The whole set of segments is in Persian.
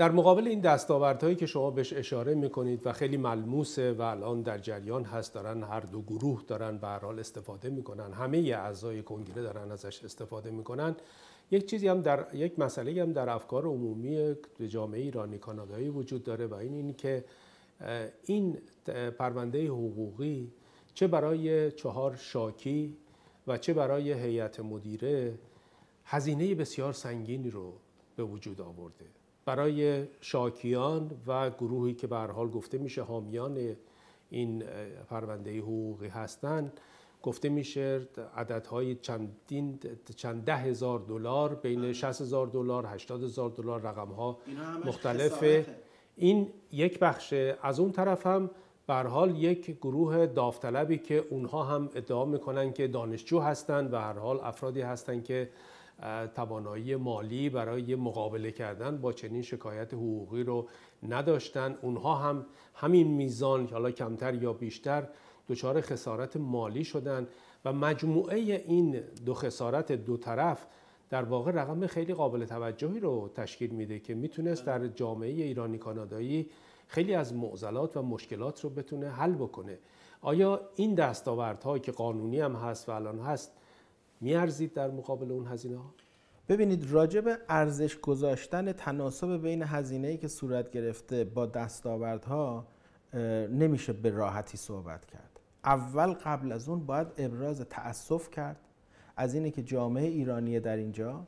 در مقابل این دستاوردهایی که شما بهش اشاره میکنید و خیلی ملموسه و الان در جریان هست دارن هر دو گروه دارن به حال استفاده میکنن همه اعضای کنگره دارن ازش استفاده میکنن یک چیزی هم در یک مسئله هم در افکار عمومی جامعه ایرانی کانادایی وجود داره و این این که این پرونده حقوقی چه برای چهار شاکی و چه برای هیئت مدیره هزینه بسیار سنگینی رو به وجود آورده برای شاکیان و گروهی که به حال گفته میشه حامیان این پرونده حقوقی هستند گفته میشه عددهای چندین چند ده هزار دلار بین 60 هزار دلار 80 هزار دلار رقمها مختلفه این یک بخشه از اون طرف هم به حال یک گروه داوطلبی که اونها هم ادعا میکنن که دانشجو هستند و هر حال افرادی هستند که توانایی مالی برای مقابله کردن با چنین شکایت حقوقی رو نداشتن اونها هم همین میزان حالا کمتر یا بیشتر دچار خسارت مالی شدن و مجموعه این دو خسارت دو طرف در واقع رقم خیلی قابل توجهی رو تشکیل میده که میتونست در جامعه ایرانی کانادایی خیلی از معضلات و مشکلات رو بتونه حل بکنه آیا این دستاوردها که قانونی هم هست و الان هست میارزید در مقابل اون هزینه ها ببینید راجب ارزش گذاشتن تناسب بین هزینه ای که صورت گرفته با دستاوردها نمیشه به راحتی صحبت کرد اول قبل از اون باید ابراز تأسف کرد از اینه که جامعه ایرانی در اینجا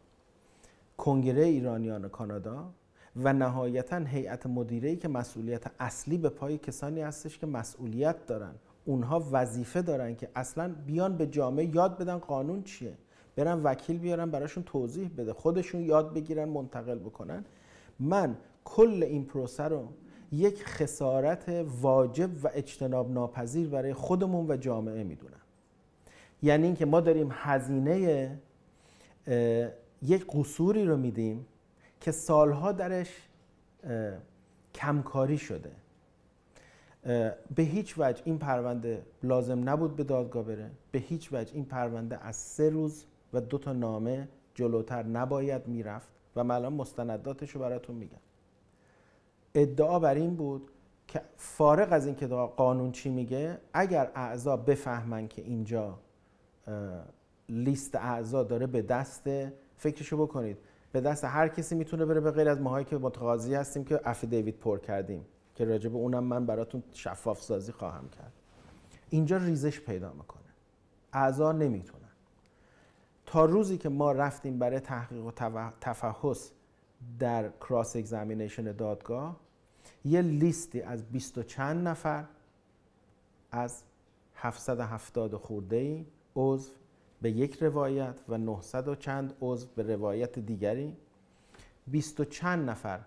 کنگره ایرانیان کانادا و نهایتا هیئت مدیره که مسئولیت اصلی به پای کسانی هستش که مسئولیت دارن اونها وظیفه دارن که اصلا بیان به جامعه یاد بدن قانون چیه برن وکیل بیارن براشون توضیح بده خودشون یاد بگیرن منتقل بکنن من کل این پروسه رو یک خسارت واجب و اجتناب ناپذیر برای خودمون و جامعه میدونم یعنی اینکه ما داریم هزینه یک قصوری رو میدیم که سالها درش کمکاری شده به هیچ وجه این پرونده لازم نبود به دادگاه بره به هیچ وجه این پرونده از سه روز و دو تا نامه جلوتر نباید میرفت و من الان مستنداتش رو براتون میگم ادعا بر این بود که فارغ از اینکه قانون چی میگه اگر اعضا بفهمن که اینجا لیست اعضا داره به دست فکرشو بکنید به دست هر کسی میتونه بره به غیر از ماهایی که متقاضی هستیم که دیوید پر کردیم که راجب اونم من براتون شفاف سازی خواهم کرد اینجا ریزش پیدا میکنه اعضا نمیتونن تا روزی که ما رفتیم برای تحقیق و تفحص در کراس اگزامینیشن دادگاه یه لیستی از بیست و چند نفر از 770 خورده ای عضو به یک روایت و 900 و چند عضو به روایت دیگری 20 و چند نفر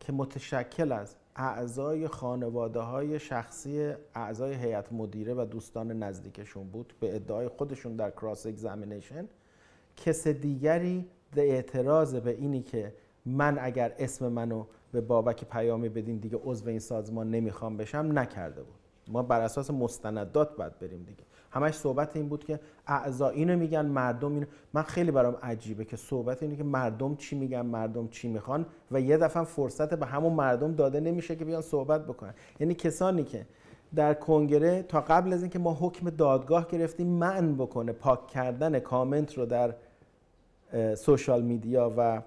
که متشکل از اعضای خانواده های شخصی اعضای هیئت مدیره و دوستان نزدیکشون بود به ادعای خودشون در کراس اگزامینیشن کس دیگری اعتراض به اینی که من اگر اسم منو به بابک پیامی بدین دیگه عضو این سازمان نمیخوام بشم نکرده بود ما بر اساس مستندات باید بریم دیگه همش صحبت این بود که اعضا اینو میگن مردم اینو من خیلی برام عجیبه که صحبت اینه که مردم چی میگن مردم چی میخوان و یه دفعه فرصت به همون مردم داده نمیشه که بیان صحبت بکنن یعنی کسانی که در کنگره تا قبل از اینکه ما حکم دادگاه گرفتیم من بکنه پاک کردن کامنت رو در سوشال میدیا و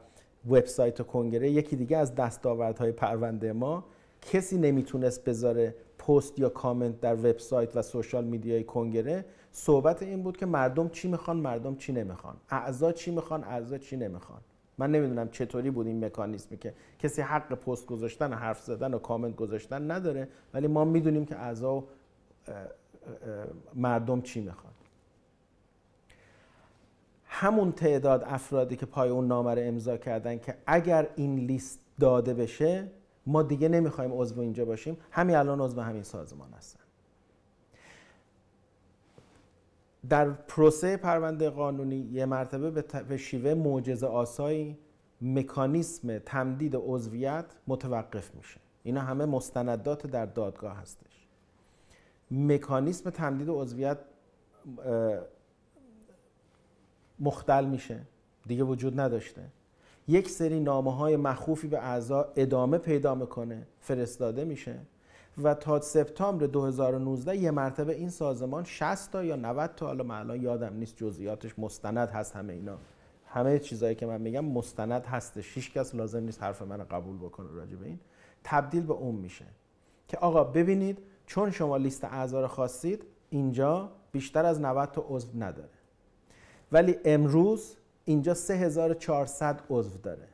وبسایت کنگره یکی دیگه از دستاوردهای پرونده ما کسی نمیتونست بذاره پست یا کامنت در وبسایت و سوشال میدیای کنگره صحبت این بود که مردم چی میخوان مردم چی نمیخوان اعضا چی میخوان اعضا چی نمیخوان من نمیدونم چطوری بود این مکانیزمی که کسی حق پست گذاشتن و حرف زدن و کامنت گذاشتن نداره ولی ما میدونیم که اعضا و مردم چی میخوان همون تعداد افرادی که پای اون نامه رو امضا کردن که اگر این لیست داده بشه ما دیگه نمیخوایم عضو اینجا باشیم همین الان عضو همین سازمان هستن در پروسه پرونده قانونی یه مرتبه به شیوه معجزه آسایی مکانیسم تمدید عضویت متوقف میشه اینا همه مستندات در دادگاه هستش مکانیسم تمدید عضویت مختل میشه دیگه وجود نداشته یک سری نامه های مخوفی به اعضا ادامه پیدا میکنه فرستاده میشه و تا سپتامبر 2019 یه مرتبه این سازمان 60 تا یا 90 تا حالا من یادم نیست جزئیاتش مستند هست همه اینا همه چیزایی که من میگم مستند هسته شش کس لازم نیست حرف من قبول بکنه راجع به این تبدیل به اون میشه که آقا ببینید چون شما لیست اعضا رو خواستید اینجا بیشتر از 90 تا عضو نداره ولی امروز اینجا 3400 عضو داره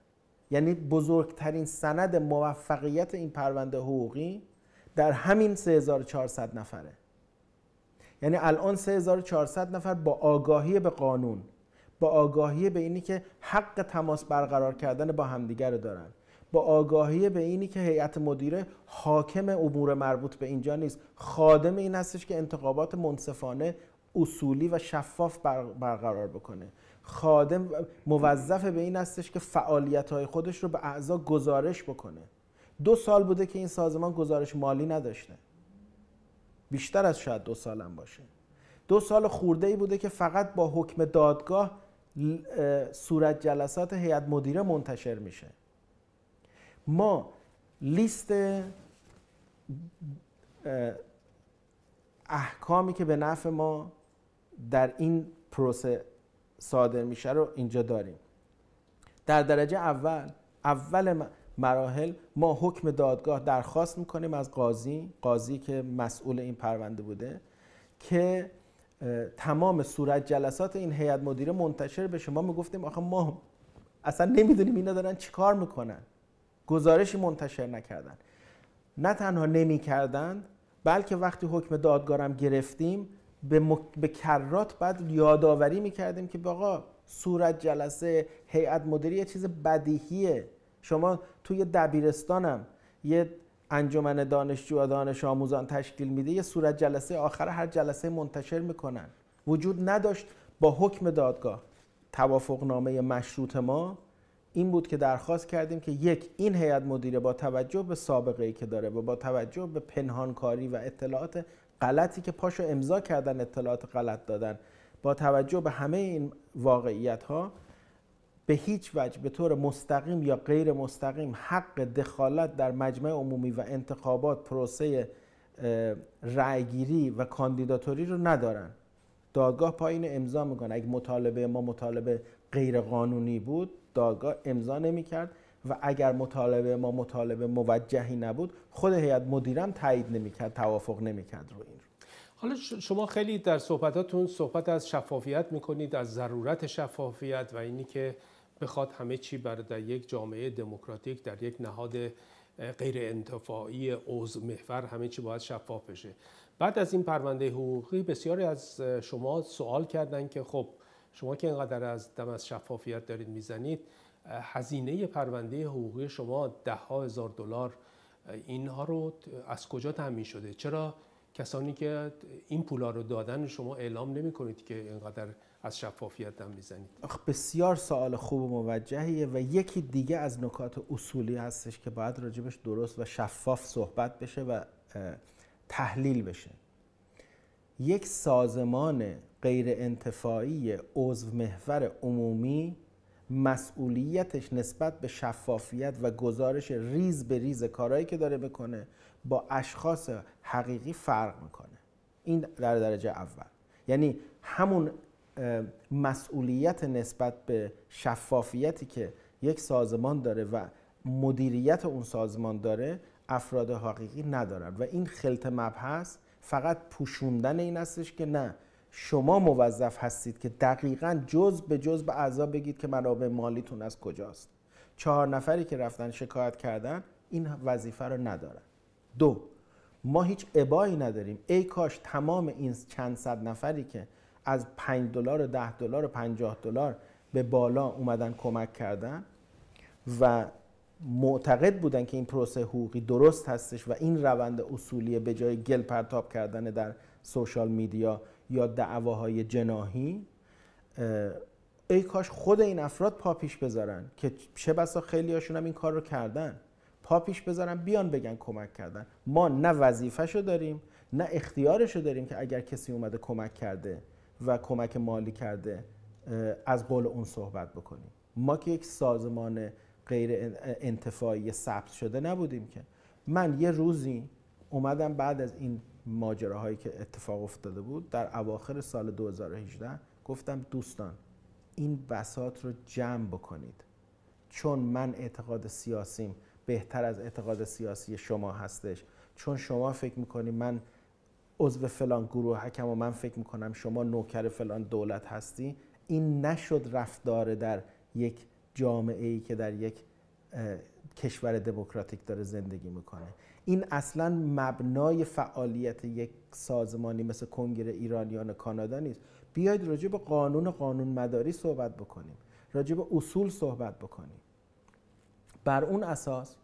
یعنی بزرگترین سند موفقیت این پرونده حقوقی در همین 3400 نفره یعنی الان 3400 نفر با آگاهی به قانون با آگاهی به اینی که حق تماس برقرار کردن با همدیگر دارن با آگاهی به اینی که هیئت مدیره حاکم امور مربوط به اینجا نیست خادم این هستش که انتخابات منصفانه اصولی و شفاف برقرار بکنه خادم موظف به این هستش که فعالیت های خودش رو به اعضا گزارش بکنه دو سال بوده که این سازمان گزارش مالی نداشته بیشتر از شاید دو سالم باشه دو سال خورده ای بوده که فقط با حکم دادگاه صورت جلسات هیئت مدیره منتشر میشه ما لیست احکامی که به نفع ما در این پروسه صادر میشه رو اینجا داریم در درجه اول اول مراحل ما حکم دادگاه درخواست میکنیم از قاضی قاضی که مسئول این پرونده بوده که تمام صورت جلسات این هیئت مدیره منتشر بشه ما میگفتیم آخه ما اصلا نمیدونیم اینا دارن چیکار میکنن گزارشی منتشر نکردن نه تنها نمیکردن بلکه وقتی حکم دادگارم گرفتیم به, مک... به کرات بعد یادآوری میکردیم که باقا صورت جلسه هیئت مدیری یه چیز بدیهیه شما توی دبیرستانم یه انجمن دانشجو و دانش آموزان تشکیل میده یه صورت جلسه آخر هر جلسه منتشر میکنن وجود نداشت با حکم دادگاه توافقنامه مشروط ما این بود که درخواست کردیم که یک این هیئت مدیره با توجه به سابقه ای که داره و با توجه به پنهانکاری و اطلاعات غلطی که پاشو امضا کردن اطلاعات غلط دادن با توجه به همه این واقعیت ها به هیچ وجه به طور مستقیم یا غیر مستقیم حق دخالت در مجمع عمومی و انتخابات پروسه رأیگیری و کاندیداتوری رو ندارن دادگاه پایین امضا میکنه اگه مطالبه ما مطالبه غیر قانونی بود دادگاه امضا نمیکرد و اگر مطالبه ما مطالبه موجهی نبود خود هیئت مدیرم تایید نمیکرد توافق نمیکرد رو این حالا شما خیلی در صحبتاتون صحبت از شفافیت میکنید از ضرورت شفافیت و اینی که بخواد همه چی بر در یک جامعه دموکراتیک در یک نهاد غیر انتفاعی عضو محور همه چی باید شفاف بشه بعد از این پرونده حقوقی بسیاری از شما سوال کردن که خب شما که اینقدر از دم از شفافیت دارید میزنید هزینه پرونده حقوقی شما ده ها هزار دلار اینها رو از کجا تامین شده چرا کسانی که این پولا رو دادن شما اعلام نمی کنید که اینقدر از شفافیت دم میزنید بسیار سوال خوب و موجهیه و یکی دیگه از نکات اصولی هستش که باید راجبش درست و شفاف صحبت بشه و تحلیل بشه یک سازمان غیر انتفاعی عضو محور عمومی مسئولیتش نسبت به شفافیت و گزارش ریز به ریز کارهایی که داره بکنه با اشخاص حقیقی فرق میکنه این در درجه اول یعنی همون مسئولیت نسبت به شفافیتی که یک سازمان داره و مدیریت اون سازمان داره افراد حقیقی ندارن و این خلط مبحث فقط پوشوندن این استش که نه شما موظف هستید که دقیقا جز به جز به اعضا بگید که منابع مالیتون از کجاست چهار نفری که رفتن شکایت کردن این وظیفه رو ندارن دو ما هیچ ابایی نداریم ای کاش تمام این چند صد نفری که از 5 دلار و 10 دلار و 50 دلار به بالا اومدن کمک کردن و معتقد بودن که این پروسه حقوقی درست هستش و این روند اصولی به جای گل پرتاب کردن در سوشال میدیا یا دعواهای جناهی ای کاش خود این افراد پا بذارن که چه بسا خیلی هاشون هم این کار رو کردن پا بذارن بیان بگن کمک کردن ما نه شو داریم نه اختیارشو داریم که اگر کسی اومده کمک کرده و کمک مالی کرده از قول اون صحبت بکنیم ما که یک سازمان غیر انتفاعی ثبت شده نبودیم که من یه روزی اومدم بعد از این ماجراهایی که اتفاق افتاده بود در اواخر سال 2018 گفتم دوستان این بسات رو جمع بکنید چون من اعتقاد سیاسیم بهتر از اعتقاد سیاسی شما هستش چون شما فکر میکنی من عضو فلان گروه حکم و من فکر میکنم شما نوکر فلان دولت هستی این نشد رفتار در یک جامعه ای که در یک کشور دموکراتیک داره زندگی میکنه این اصلا مبنای فعالیت یک سازمانی مثل کنگره ایرانیان کانادا نیست بیاید راجع به قانون قانون مداری صحبت بکنیم راجع به اصول صحبت بکنیم بر اون اساس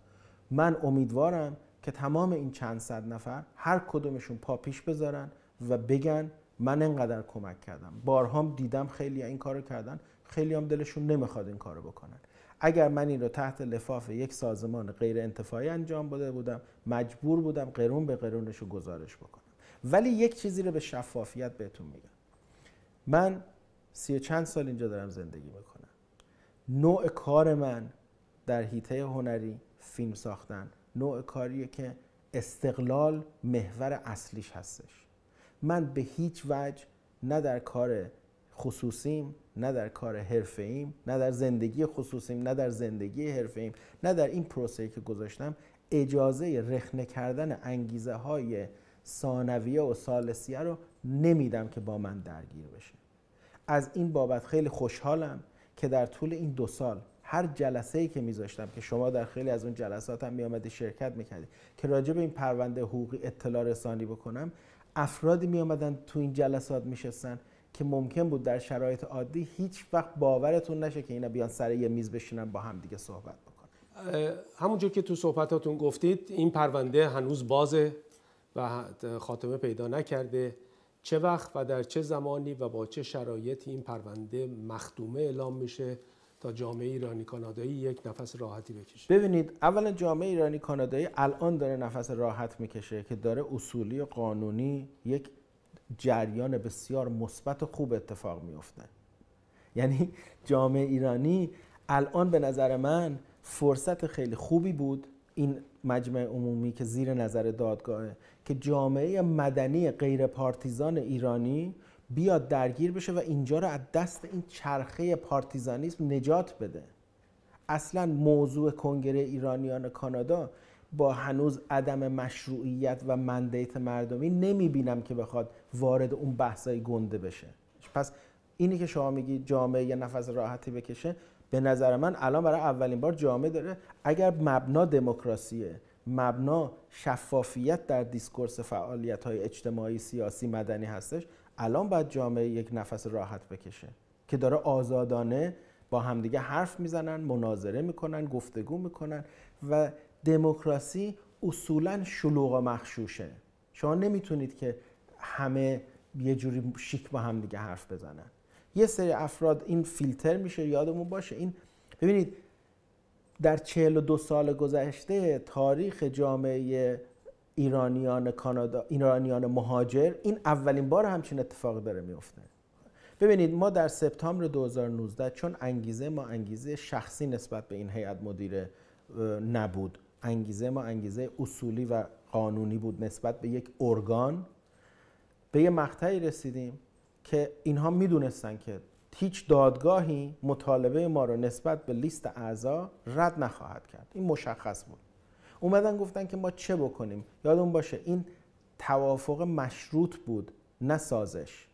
من امیدوارم که تمام این چند صد نفر هر کدومشون پا پیش بذارن و بگن من انقدر کمک کردم بارهام دیدم خیلی این کارو کردن خیلی هم دلشون نمیخواد این کارو بکنن اگر من این رو تحت لفاف یک سازمان غیر انتفاعی انجام بده بودم مجبور بودم قرون به قرونش رو گزارش بکنم ولی یک چیزی رو به شفافیت بهتون میگم من سی چند سال اینجا دارم زندگی میکنم نوع کار من در هیته هنری فیلم ساختن نوع کاریه که استقلال محور اصلیش هستش من به هیچ وجه نه در کار خصوصیم نه در کار حرفه ایم نه در زندگی خصوصیم نه در زندگی حرفه ایم نه در این پروسه که گذاشتم اجازه رخنه کردن انگیزه های ثانویه و سالسیه رو نمیدم که با من درگیر بشه از این بابت خیلی خوشحالم که در طول این دو سال هر جلسه ای که میذاشتم که شما در خیلی از اون جلسات هم میامدی شرکت میکردی که راجع به این پرونده حقوقی اطلاع رسانی بکنم افرادی میامدن تو این جلسات میشستن که ممکن بود در شرایط عادی هیچ وقت باورتون نشه که اینا بیان سر یه میز بشینن با هم دیگه صحبت بکنن همونجور که تو صحبتاتون گفتید این پرونده هنوز بازه و خاتمه پیدا نکرده چه وقت و در چه زمانی و با چه شرایطی این پرونده مخدومه اعلام میشه تا جامعه ایرانی کانادایی یک نفس راحتی بکشه ببینید اولا جامعه ایرانی کانادایی الان داره نفس راحت میکشه که داره اصولی قانونی یک جریان بسیار مثبت و خوب اتفاق میفته یعنی جامعه ایرانی الان به نظر من فرصت خیلی خوبی بود این مجمع عمومی که زیر نظر دادگاهه که جامعه مدنی غیر پارتیزان ایرانی بیاد درگیر بشه و اینجا رو از دست این چرخه پارتیزانیسم نجات بده اصلا موضوع کنگره ایرانیان کانادا با هنوز عدم مشروعیت و مندیت مردمی بینم که بخواد وارد اون بحثای گنده بشه پس اینی که شما میگی جامعه یه نفس راحتی بکشه به نظر من الان برای اولین بار جامعه داره اگر مبنا دموکراسیه مبنا شفافیت در دیسکورس فعالیت های اجتماعی سیاسی مدنی هستش الان باید جامعه یک نفس راحت بکشه که داره آزادانه با همدیگه حرف میزنن مناظره میکنن گفتگو میکنن و دموکراسی اصولا شلوغ و مخشوشه شما نمیتونید که همه یه جوری شیک با هم دیگه حرف بزنن یه سری افراد این فیلتر میشه یادمون باشه این ببینید در 42 سال گذشته تاریخ جامعه ایرانیان کانادا ایرانیان مهاجر این اولین بار همچین اتفاقی داره میفته ببینید ما در سپتامبر 2019 چون انگیزه ما انگیزه شخصی نسبت به این هیئت مدیره نبود انگیزه ما انگیزه اصولی و قانونی بود نسبت به یک ارگان به یه مقطعی رسیدیم که اینها میدونستن که هیچ دادگاهی مطالبه ما رو نسبت به لیست اعضا رد نخواهد کرد این مشخص بود اومدن گفتن که ما چه بکنیم یادون باشه این توافق مشروط بود نه سازش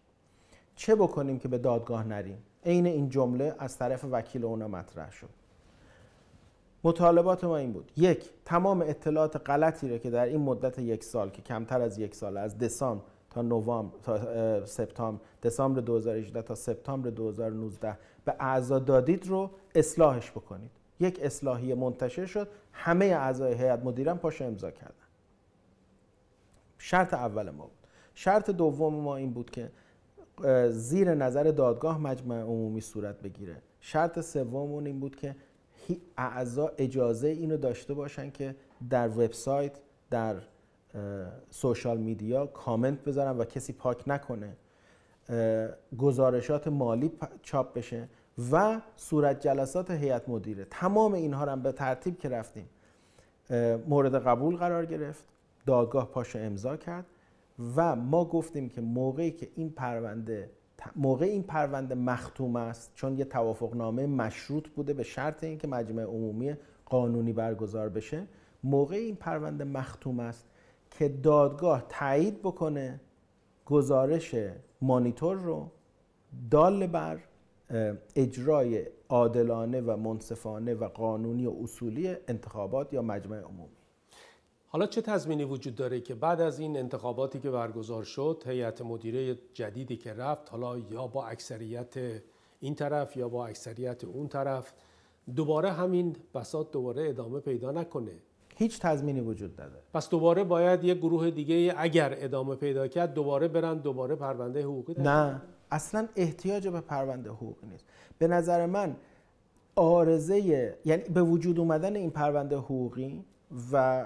چه بکنیم که به دادگاه نریم عین این جمله از طرف وکیل اونا مطرح شد مطالبات ما این بود یک تمام اطلاعات غلطی را که در این مدت یک سال که کمتر از یک سال از دسامبر تا نوامبر تا سپتامبر دسامبر 2018 تا سپتامبر 2019 به اعضا دادید رو اصلاحش بکنید یک اصلاحی منتشر شد همه اعضای هیئت مدیره پاش امضا کردن شرط اول ما بود شرط دوم ما این بود که زیر نظر دادگاه مجمع عمومی صورت بگیره شرط سوممون این بود که اعضا اجازه اینو داشته باشن که در وبسایت در سوشال میدیا کامنت بذارن و کسی پاک نکنه گزارشات مالی چاپ بشه و صورت جلسات هیئت مدیره تمام اینها رو هم به ترتیب که رفتیم مورد قبول قرار گرفت دادگاه پاشو امضا کرد و ما گفتیم که موقعی که این پرونده موقع این پرونده مختوم است چون یه توافقنامه مشروط بوده به شرط اینکه مجمع عمومی قانونی برگزار بشه موقع این پرونده مختوم است که دادگاه تایید بکنه گزارش مانیتور رو دال بر اجرای عادلانه و منصفانه و قانونی و اصولی انتخابات یا مجمع عمومی حالا چه تضمینی وجود داره که بعد از این انتخاباتی که برگزار شد هیئت مدیره جدیدی که رفت حالا یا با اکثریت این طرف یا با اکثریت اون طرف دوباره همین بساط دوباره ادامه پیدا نکنه هیچ تضمینی وجود نداره پس دوباره باید یه گروه دیگه اگر ادامه پیدا کرد دوباره برن دوباره پرونده حقوقی نه اصلا احتیاج به پرونده حقوقی نیست به نظر من آرزه یعنی به وجود اومدن این پرونده حقوقی و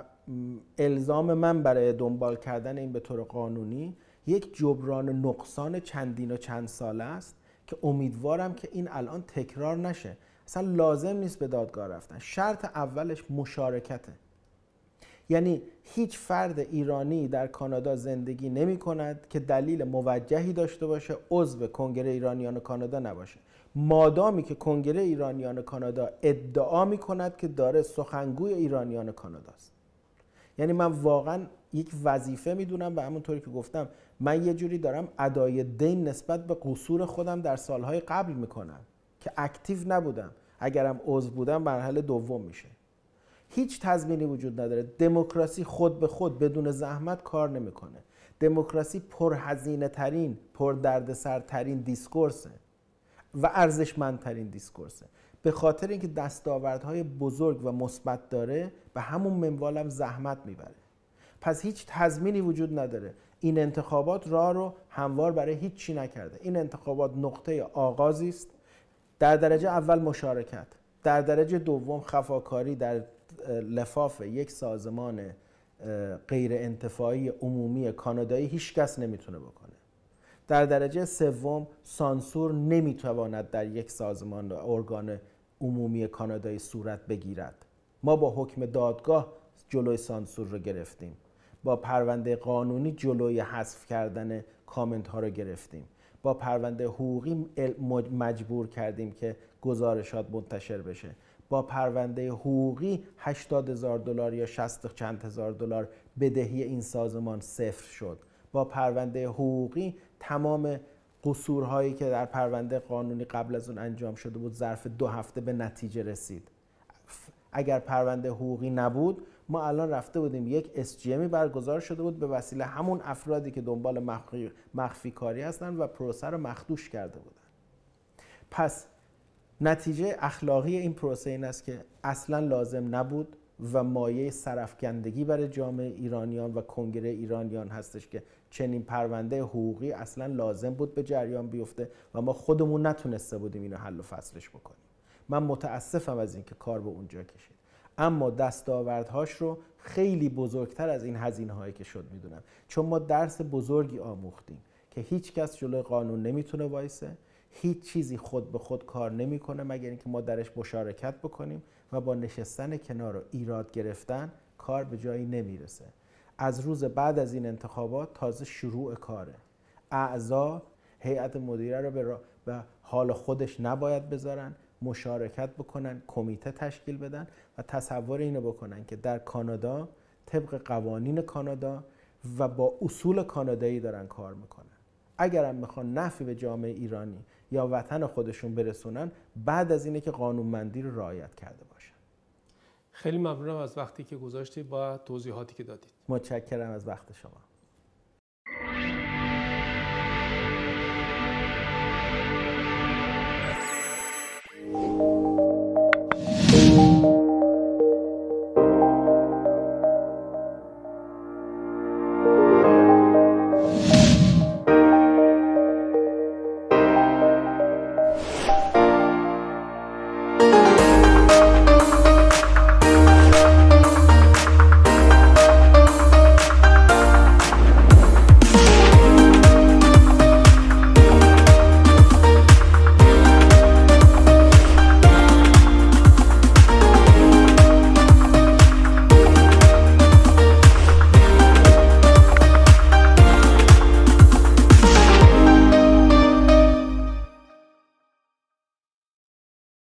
الزام من برای دنبال کردن این به طور قانونی یک جبران نقصان چندین و چند ساله است که امیدوارم که این الان تکرار نشه اصلا لازم نیست به دادگاه رفتن شرط اولش مشارکته یعنی هیچ فرد ایرانی در کانادا زندگی نمی کند که دلیل موجهی داشته باشه عضو کنگره ایرانیان کانادا نباشه مادامی که کنگره ایرانیان و کانادا ادعا می کند که داره سخنگوی ایرانیان کاناداست کانادا است یعنی من واقعا یک وظیفه میدونم و همونطوری که گفتم من یه جوری دارم ادای دین نسبت به قصور خودم در سالهای قبل میکنم که اکتیو نبودم اگرم عضو بودم مرحله دوم میشه هیچ تضمینی وجود نداره دموکراسی خود به خود بدون زحمت کار نمیکنه دموکراسی پرهزینه ترین پر دردسر دیسکورسه و ارزشمندترین دیسکورسه به خاطر اینکه دستاوردهای بزرگ و مثبت داره به همون منوال هم زحمت میبره پس هیچ تضمینی وجود نداره این انتخابات راه رو هموار برای هیچ چی نکرده این انتخابات نقطه آغازی است در درجه اول مشارکت در درجه دوم خفاکاری در لفاف یک سازمان غیر انتفاعی عمومی کانادایی هیچ کس نمیتونه بکنه در درجه سوم سانسور نمیتواند در یک سازمان ارگان عمومی کانادایی صورت بگیرد ما با حکم دادگاه جلوی سانسور رو گرفتیم با پرونده قانونی جلوی حذف کردن کامنت ها رو گرفتیم با پرونده حقوقی مجبور کردیم که گزارشات منتشر بشه با پرونده حقوقی 80 هزار دلار یا 60 چند هزار دلار بدهی این سازمان صفر شد با پرونده حقوقی تمام قصورهایی که در پرونده قانونی قبل از اون انجام شده بود ظرف دو هفته به نتیجه رسید اگر پرونده حقوقی نبود ما الان رفته بودیم یک اسجیمی برگزار شده بود به وسیله همون افرادی که دنبال مخفی, مخفی کاری هستن و پروسه رو مخدوش کرده بودن پس نتیجه اخلاقی این پروسه این است که اصلا لازم نبود و مایه سرفکندگی برای جامعه ایرانیان و کنگره ایرانیان هستش که چنین پرونده حقوقی اصلا لازم بود به جریان بیفته و ما خودمون نتونسته بودیم اینو حل و فصلش بکنیم من متاسفم از اینکه کار به اونجا کشید اما دستاوردهاش رو خیلی بزرگتر از این هزینه هایی که شد میدونم چون ما درس بزرگی آموختیم که هیچ کس جلوی قانون نمیتونه وایسه هیچ چیزی خود به خود کار نمیکنه مگر اینکه ما درش مشارکت بکنیم و با نشستن کنار و ایراد گرفتن کار به جایی نمیرسه از روز بعد از این انتخابات تازه شروع کاره اعضا هیئت مدیره رو به, را... به حال خودش نباید بذارن مشارکت بکنن کمیته تشکیل بدن و تصور اینو بکنن که در کانادا طبق قوانین کانادا و با اصول کانادایی دارن کار میکنن اگرم میخوان نفی به جامعه ایرانی یا وطن خودشون برسونن بعد از اینه که قانونمندی رو رعایت کرده باشن خیلی ممنونم از وقتی که گذاشتید با توضیحاتی که دادید متشکرم از وقت شما